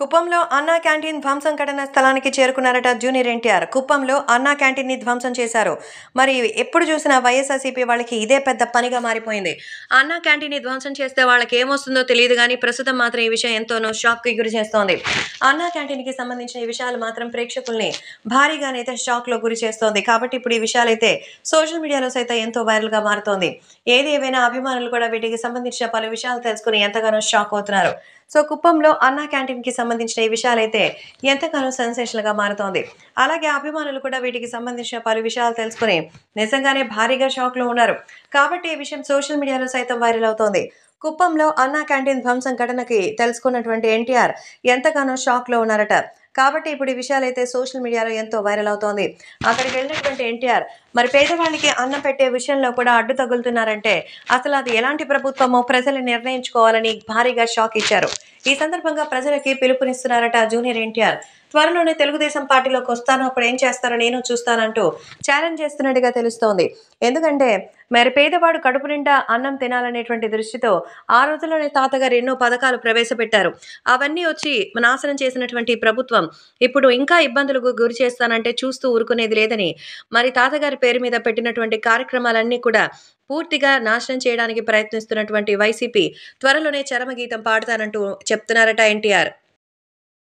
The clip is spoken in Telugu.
కుప్పంలో అన్నా క్యాంటీన్ ధ్వంసం ఘటన స్థలానికి చేరుకున్నారట జూనియర్ ఎన్టీఆర్ కుప్పంలో అన్నా క్యాంటీన్ని ధ్వంసం చేశారు మరి ఎప్పుడు చూసినా వైఎస్ఆర్సీపీ వాళ్ళకి ఇదే పెద్ద పనిగా మారిపోయింది అన్నా క్యాంటీన్ని ధ్వంసం చేస్తే వాళ్ళకి ఏమొస్తుందో తెలియదు కానీ ప్రస్తుతం మాత్రం ఈ విషయం ఎంతోనో షాక్కి గురి చేస్తోంది అన్నా క్యాంటీన్కి సంబంధించిన ఈ విషయాలు మాత్రం ప్రేక్షకుల్ని భారీగానైతే షాక్లో గురి చేస్తోంది కాబట్టి ఇప్పుడు ఈ విషయాలైతే సోషల్ మీడియాలో సైతం ఎంతో వైరల్గా మారుతోంది ఏది ఏవైనా అభిమానులు కూడా వీటికి సంబంధించిన పలు విషయాలు తెలుసుకుని ఎంతగానో షాక్ అవుతున్నారు సో కుప్పంలో అన్నా క్యాంటీన్కి సంబంధించిన ఈ విషయాలైతే ఎంతగానో గా మారుతోంది అలాగే అభిమానులు కూడా వీటికి సంబంధించిన పలు విషయాలు తెలుసుకుని నిజంగానే భారీగా షాక్లో ఉన్నారు కాబట్టి ఈ విషయం సోషల్ మీడియాలో సైతం వైరల్ అవుతోంది కుప్పంలో అన్నా క్యాంటీన్ ధ్వంసం ఘటనకి తెలుసుకున్నటువంటి ఎన్టీఆర్ ఎంతగానో షాక్లో ఉన్నారట కాబట్టి ఇప్పుడు ఈ విషయాలైతే సోషల్ మీడియాలో ఎంతో వైరల్ అవుతోంది అక్కడికి వెళ్ళినటువంటి ఎన్టీఆర్ మరి పేదవాళ్ళకి అన్నం పెట్టే విషయంలో కూడా అడ్డు తగులుతున్నారంటే అసలు అది ఎలాంటి ప్రభుత్వమో ప్రజలు నిర్ణయించుకోవాలని భారీగా షాక్ ఇచ్చారు ఈ సందర్భంగా ప్రజలకి పిలుపునిస్తున్నారట జూనియర్ ఎన్టీఆర్ త్వరలోనే తెలుగుదేశం పార్టీలోకి వస్తాను అప్పుడు ఏం చేస్తారో నేను చూస్తానంటూ ఛాలెంజ్ చేస్తున్నట్టుగా తెలుస్తోంది ఎందుకంటే మరి పేదవాడు కడుపు నిండా అన్నం తినాలనేటువంటి దృష్టితో ఆ రోజుల్లోనే తాతగారు ఎన్నో పథకాలు ప్రవేశపెట్టారు అవన్నీ వచ్చి నాశనం చేసినటువంటి ప్రభుత్వం ఇప్పుడు ఇంకా ఇబ్బందులకు గురి చేస్తానంటే చూస్తూ ఊరుకునేది లేదని మరి తాతగారి పేరు మీద పెట్టినటువంటి కార్యక్రమాలన్నీ కూడా పూర్తిగా నాశనం చేయడానికి ప్రయత్నిస్తున్నటువంటి వైసీపీ త్వరలోనే చరమగీతం పాడతానంటూ చెప్పారు చెప్తున్నారట ఎన్టీఆర్